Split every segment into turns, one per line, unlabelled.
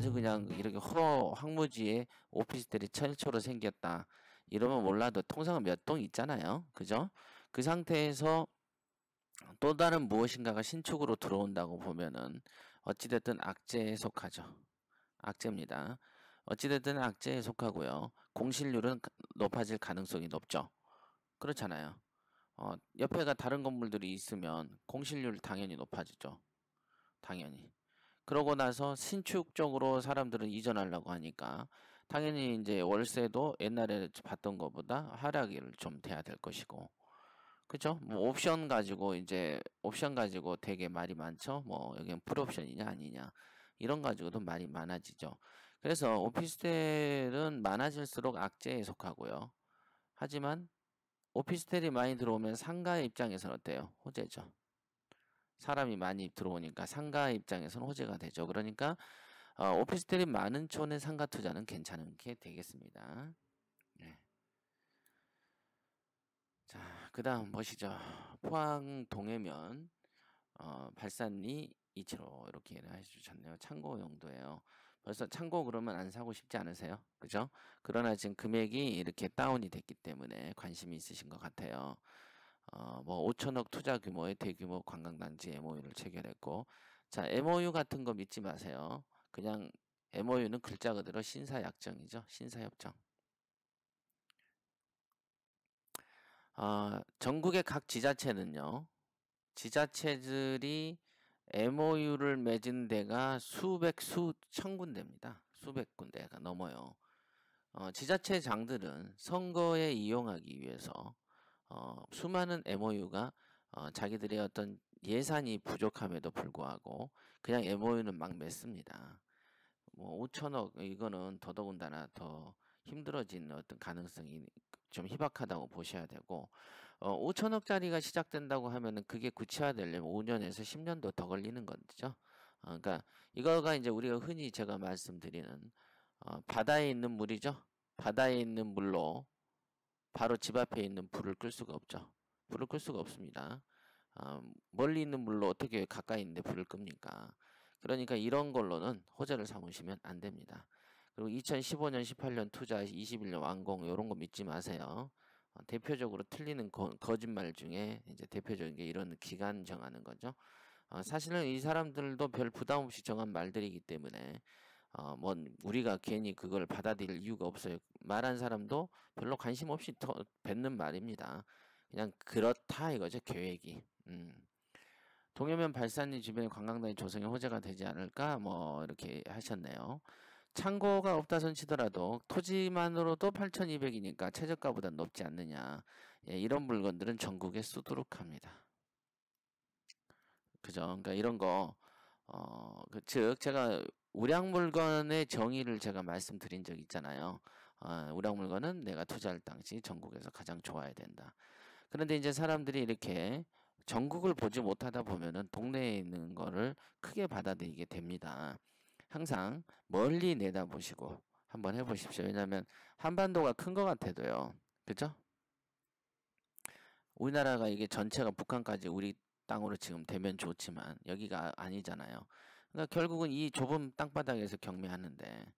아주 음. 그냥 이렇게 허 황무지에 오피스텔이 철초로 생겼다. 이러면 몰라도 통상 몇동 있잖아요. 그죠? 그 상태에서 또 다른 무엇인가가 신축으로 들어온다고 보면은 어찌됐든 악재에 속하죠. 악재입니다. 어찌됐든 악재에 속하고요. 공실률은 높아질 가능성이 높죠. 그렇잖아요. 어, 옆에가 다른 건물들이 있으면 공실률 당연히 높아지죠. 당연히. 그러고 나서 신축적으로 사람들은 이전하려고 하니까 당연히 이제 월세도 옛날에 봤던 것보다 하락이 좀 돼야 될 것이고 그죠? 뭐 옵션 가지고 이제 옵션 가지고 되게 말이 많죠. 뭐 여기는 풀옵션이냐 아니냐 이런 가지고도 말이 많아지죠. 그래서 오피스텔은 많아질수록 악재에 속하고요. 하지만 오피스텔이 많이 들어오면 상가의 입장에서는 어때요? 호재죠. 사람이 많이 들어오니까 상가 입장에서는 호재가 되죠. 그러니까 어, 오피스텔이 많은 촌의 상가 투자는 괜찮은 게 되겠습니다. 네. 자, 그 다음 보시죠. 포항 동해면 어, 발산리 2 k 로 이렇게 해주셨네요. 창고 용도예요. 벌써 창고 그러면 안 사고 싶지 않으세요? 그죠? 그러나 지금 금액이 이렇게 다운이 됐기 때문에 관심이 있으신 것 같아요. 어, 뭐 5천억 투자 규모의 대규모 관광단지 MOU를 체결했고 자 MOU 같은 거 믿지 마세요. 그냥 MOU는 글자 그대로 신사약정이죠. 신사협정. 어, 전국의 각 지자체는요. 지자체들이 MOU를 맺은 데가 수백 수 천 군데입니다. 수백 군데가 넘어요. 어, 지자체 장들은 선거에 이용하기 위해서 어, 수많은 MOU가 어, 자기들의 어떤 예산이 부족함에도 불구하고 그냥 MOU는 막 맺습니다. 뭐 5천억 이거는 더더군다나 더 힘들어진 어떤 가능성이 좀 희박하다고 보셔야 되고 어, 5천억짜리가 시작된다고 하면은 그게 구체화되려면 5년에서 10년도 더 걸리는 거죠. 어, 그러니까 이거가 이제 우리가 흔히 제가 말씀드리는 어, 바다에 있는 물이죠. 바다에 있는 물로 바로 집 앞에 있는 불을 끌 수가 없죠. 불을 끌 수가 없습니다. 아, 멀리 있는 물로 어떻게 가까이 있는데 불을 끕니까? 그러니까 이런 걸로는 호재를 삼으시면 안 됩니다. 그리고 2015년, 18년 투자, 21년 완공 이런 거 믿지 마세요. 어, 대표적으로 틀리는 거, 거짓말 중에 이제 대표적인 게 이런 기간 정하는 거죠. 어, 사실은 이 사람들도 별 부담 없이 정한 말들이기 때문에 어, 뭐 우리가 괜히 그걸 받아들일 이유가 없어요. 말한 사람도 별로 관심 없이 더 뱉는 말입니다. 그냥 그렇다 이거죠 계획이. 음. 동해면 발산리 주변의 관광단이 조성의 호재가 되지 않을까 뭐 이렇게 하셨네요. 창고가 없다손 치더라도 토지만으로도 8,200이니까 최저가보다 높지 않느냐. 예, 이런 물건들은 전국에 수두룩합니다. 그죠? 그러니까 이런 거 어, 그, 즉, 제가 우량 물건의 정의를 제가 말씀드린 적 있잖아요. 어, 우량 물건은 내가 투자할 당시 전국에서 가장 좋아야 된다. 그런데 이제 사람들이 이렇게 전국을 보지 못하다 보면은 동네에 있는 거를 크게 받아들이게 됩니다. 항상 멀리 내다보시고 한번 해보십시오. 왜냐하면 한반도가 큰 것 같아도요. 그죠? 우리나라가 이게 전체가 북한까지 우리 땅으로 지금 되면 좋지만 여기가 아니잖아요. 그러니까 결국은 이 좁은 땅바닥에서 경매하는데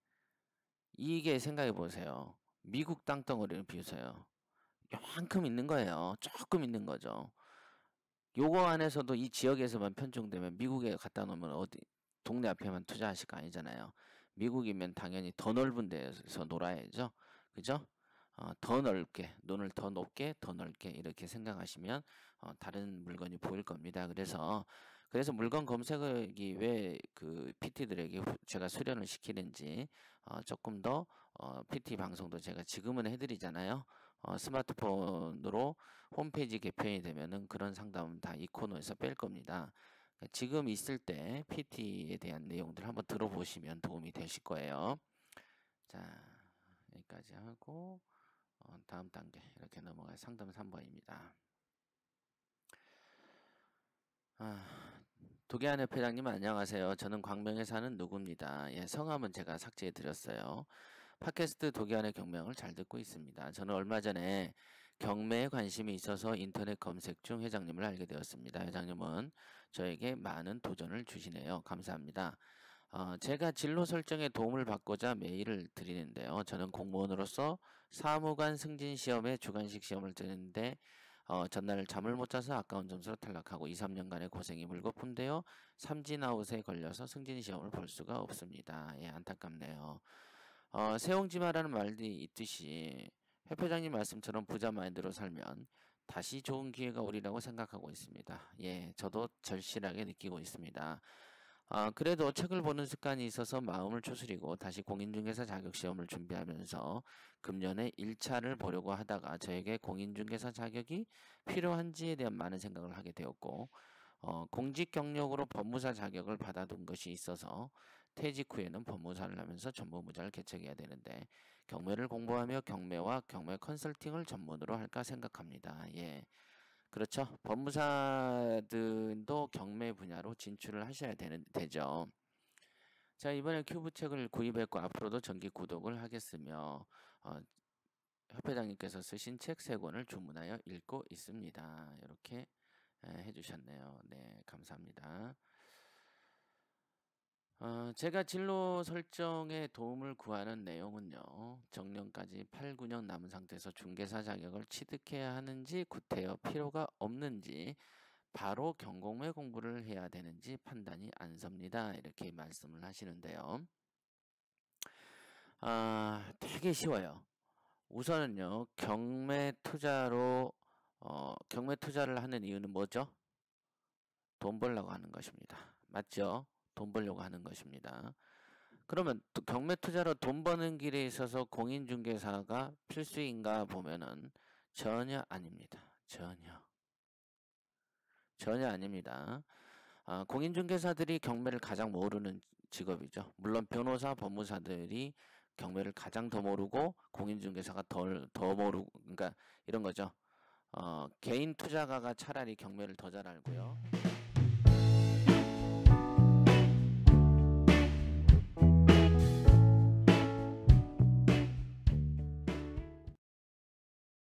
이게 생각해 보세요. 미국 땅덩어리를 비우세요. 요만큼 있는 거예요. 조금 있는 거죠. 요거 안에서도 이 지역에서만 편중되면 미국에 갖다 놓으면 어디 동네 앞에만 투자하실 거 아니잖아요. 미국이면 당연히 더 넓은 데에서 놀아야죠. 그죠? 어, 더 넓게 눈을 더 높게 더 넓게 이렇게 생각하시면 어, 다른 물건이 보일 겁니다. 그래서 그래서 물건 검색하기왜그 PT들에게 제가 수련을 시키는지 어, 조금 더 어, PT 방송도 제가 지금은 해드리잖아요. 어, 스마트폰으로 홈페이지 개편이 되면은 그런 상담다이 코너에서 뺄 겁니다. 그러니까 지금 있을 때 PT에 대한 내용들 한번 들어보시면 도움이 되실 거예요. 자, 여기까지 하고. 어, 다음 단계 이렇게 넘어가 상담 3번입니다. 아, 도계한 협회장님 안녕하세요. 저는 광명에 사는 누구입니다. 예, 성함은 제가 삭제해 드렸어요. 팟캐스트 도계한의 경명을 잘 듣고 있습니다. 저는 얼마 전에 경매에 관심이 있어서 인터넷 검색 중 회장님을 알게 되었습니다. 회장님은 저에게 많은 도전을 주시네요. 감사합니다. 어, 제가 진로 설정에 도움을 받고자 메일을 드리는데요. 저는 공무원으로서 사무관 승진 시험에 주관식 시험을 드는데 어, 전날 잠을 못 자서 아까운 점수로 탈락하고 2, 3년간의 고생이 물거품되어 삼진아웃에 걸려서 승진 시험을 볼 수가 없습니다. 예, 안타깝네요. 어, 세옹지마라는 말이 있듯이 회 표장님 말씀처럼 부자 마인드로 살면 다시 좋은 기회가 오리라고 생각하고 있습니다. 예, 저도 절실하게 느끼고 있습니다. 아, 그래도 책을 보는 습관이 있어서 마음을 추스리고 다시 공인중개사 자격시험을 준비하면서 금년에 1차를 보려고 하다가 저에게 공인중개사 자격이 필요한지에 대한 많은 생각을 하게 되었고 어, 공직 경력으로 법무사 자격을 받아둔 것이 있어서 퇴직 후에는 법무사를 하면서 전무부자를 개척해야 되는데 경매를 공부하며 경매와 경매 컨설팅을 전문으로 할까 생각합니다. 예. 그렇죠. 법무사들도 경매 분야로 진출을 하셔야 되는, 되죠. 자, 이번에 큐브 책을 구입했고 앞으로도 정기 구독을 하겠으며 어, 협회장님께서 쓰신 책 세 권을 주문하여 읽고 있습니다. 이렇게 해 주셨네요. 네, 감사합니다. 어, 제가 진로 설정에 도움을 구하는 내용은요. 정년까지 8, 9년 남은 상태에서 중개사 자격을 취득해야 하는지 구태여 필요가 없는지 바로 경공매 공부를 해야 되는지 판단이 안 섭니다. 이렇게 말씀을 하시는데요. 아, 되게 쉬워요. 우선은요. 경매 투자로 어, 경매 투자를 하는 이유는 뭐죠? 돈 벌려고 하는 것입니다. 맞죠? 돈 벌려고 하는 것입니다. 그러면 경매 투자로 돈 버는 길에 있어서 공인중개사가 필수인가 보면은 전혀 아닙니다. 전혀. 전혀 아닙니다. 아, 공인중개사들이 경매를 가장 모르는 직업이죠. 물론 변호사, 법무사들이 경매를 가장 더 모르고 공인중개사가 덜, 더 모르고, 그러니까 이런 거죠. 어, 개인 투자가가 차라리 경매를 더 잘 알고요.